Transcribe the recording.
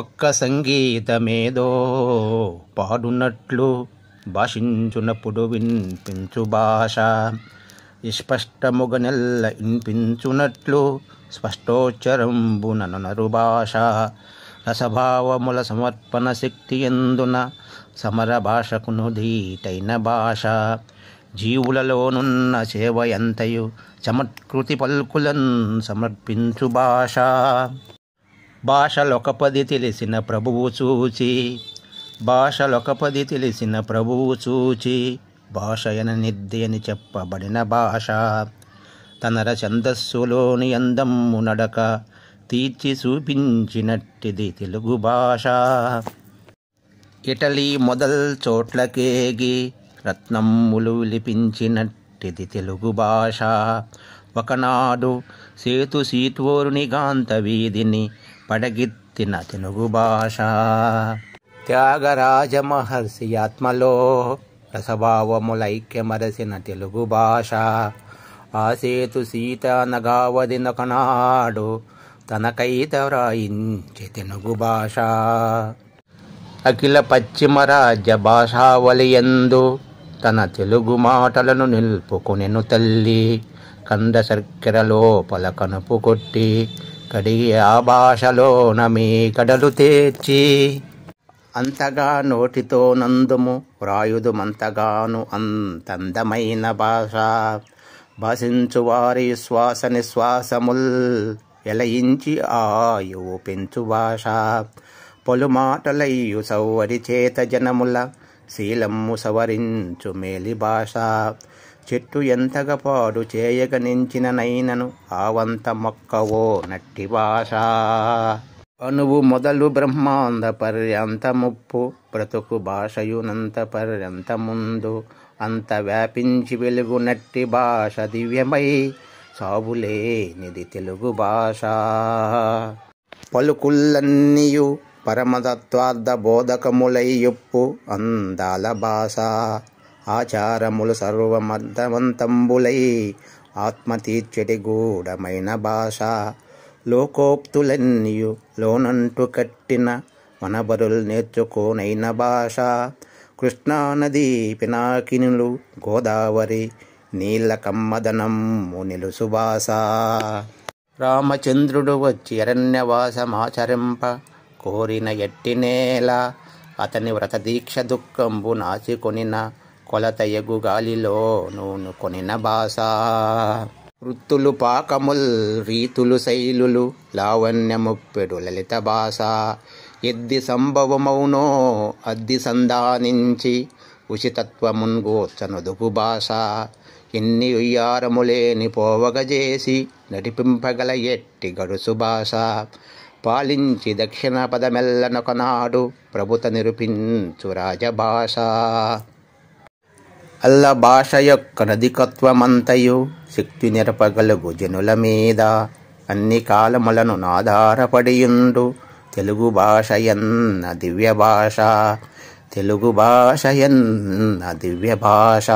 ఒక్క సంగీతమేదో పాడునట్లు భాషించునప్పుడు వినిపించు భాష నెల్ల ఇన్పించునట్లు నరు భాష రసభావముల సమర్పణ శక్తి ఎందున సమర భాషకును ధీటైన భాష జీవులలోనున్న సేవ ఎంతయు చమత్కృతి పల్కులను సమర్పించు భాష భాషలొకపది తెలిసిన ప్రభువు చూచి భాషలొకపది తెలిసిన ప్రభువు చూచి భాషయన నిద్ది చెప్పబడిన భాష తనర ఛందస్సులోని అందమ్ము నడక తీర్చి చూపించినట్టిది తెలుగు భాష ఇటలీ మొదల్ చోట్లకేగి రత్నమ్ములు విలిపించినట్టిది తెలుగు భాష ఒకనాడు సేతు సీతోరుని గాంత వీధిని పడగిత్తిన తెలుగు భాష త్యాగరాజ మహర్షి ఆత్మలో రసభావములైక్యమరసిన తెలుగు భాష ఆసేతు సీత నగావదినకనాడు తనకైత వ్రాయించి తెలుగు భాష అఖిల పశ్చిమ రాజ్య భాషావలియందు తన తెలుగు మాటలను నిల్పుకునెను తల్లి కంద శర్కెర లోపల కనుపు కొట్టి కడిగి ఆ భాషలో మీ కడలు తెచ్చి అంతగా నోటితో నందుము వ్రాయుదుమంతగాను అంతందమైన భాష భాషించు వారి శ్వాస నిశ్వాసముల్ ఎలయించి ఆయు పెంచు భాష పలుమాటలయ్యు సౌవరి చేత జనముల శీలము సవరించు మేలి భాష చెట్టు ఎంతగా పాడు చేయక నైనను ఆవంత మొక్కవో నట్టి భాష అనువు మొదలు బ్రహ్మాంద పర్యంత ముప్పు బ్రతుకు భాషయునంత పర్యంత ముందు అంత వ్యాపించి వెలుగు నట్టి భాష దివ్యమై సాగులేనిది తెలుగు భాష పలుకుల్లన్నియు పరమతత్వార్థ బోధకములై అందాల భాష ఆచారములు సర్వమర్థవంతంబులై ఆత్మతీర్చటి గూఢమైన భాష లోకోక్తులన్నియు లోనంటు కట్టిన మనబరులు నేర్చుకోనైన భాష కృష్ణానది పినాకినులు గోదావరి నీళ్ళ కమ్మదనము నిలుసు రామచంద్రుడు వచ్చి అరణ్యవాసమాచరింప కోరిన ఎట్టి నేల అతని వ్రతదీక్ష దుఃఖంబు నాచికొనిన కొలతయగు గాలిలో నూను కొనిన భాష వృత్తులు పాకముల్ రీతులు శైలులు లావణ్యముప్పెడు లలిత భాష ఎద్ది సంభవమౌనో అద్ది సంధానించి ఉచితత్వమున్గోచనుదుగు భాష ఎన్ని ఉయ్యారములేని పోవగజేసి నడిపింపగల ఎట్టి గడుసు భాష పాలించి దక్షిణ పదమెల్లనొకనాడు ప్రభుత నిరూపించు రాజభాష అల్ల భాష యొక్క నదికత్వమంతయు శక్తి నిరపగలుగు జనుల మీద అన్ని కాలములను నాధారపడియుండు తెలుగు భాష ఎన్న దివ్య భాష తెలుగు భాష ఎన్న దివ్య భాష